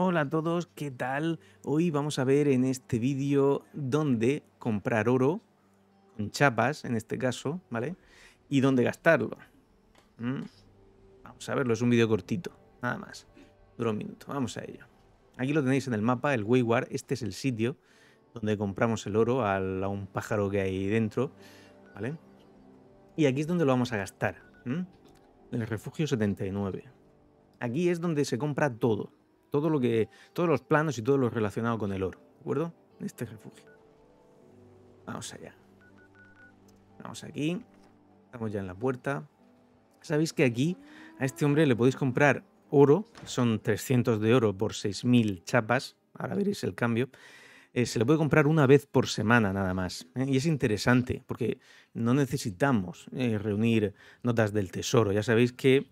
Hola a todos, ¿qué tal? Hoy vamos a ver en este vídeo dónde comprar oro, con chapas en este caso, ¿vale? Y dónde gastarlo. Mm. Vamos a verlo, es un vídeo cortito, nada más. Dura un minuto, vamos a ello. Aquí lo tenéis en el mapa, el Wayward, este es el sitio donde compramos el oro a un pájaro que hay dentro, ¿vale? Y aquí es donde lo vamos a gastar, el refugio 79. Aquí es donde se compra todo, todo lo que, todos los planos y todo lo relacionado con el oro, ¿de acuerdo? En este refugio. Vamos allá. Vamos aquí. Estamos ya en la puerta. Sabéis que aquí a este hombre le podéis comprar oro. Son 300 de oro por 6.000 chapas. Ahora veréis el cambio. Eh, se le puede comprar una vez por semana nada más. ¿eh? Y es interesante porque no necesitamos eh, reunir notas del tesoro. Ya sabéis que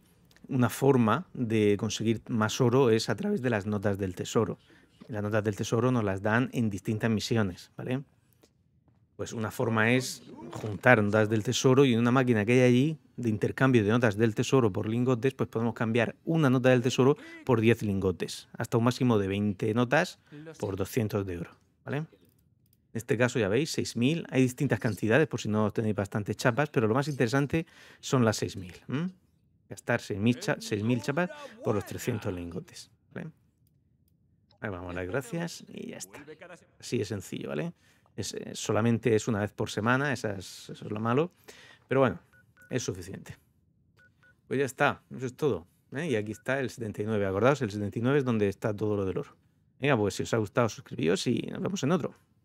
una forma de conseguir más oro es a través de las notas del tesoro. Las notas del tesoro nos las dan en distintas misiones, ¿vale? Pues una forma es juntar notas del tesoro y en una máquina que hay allí de intercambio de notas del tesoro por lingotes, pues podemos cambiar una nota del tesoro por 10 lingotes, hasta un máximo de 20 notas por 200 de oro, ¿vale? En este caso ya veis, 6.000. Hay distintas cantidades por si no tenéis bastantes chapas, pero lo más interesante son las 6.000 gastar 6.000 chapas por los 300 lingotes. Ahí vamos, las gracias y ya está. Así es sencillo, ¿vale? Eh, solamente es una vez por semana, eso es lo malo. Pero bueno, es suficiente. Pues ya está, eso es todo. ¿eh? Y aquí está el 79, acordaos, el 79 es donde está todo lo del oro. Venga, pues si os ha gustado, suscribíos y nos vemos en otro.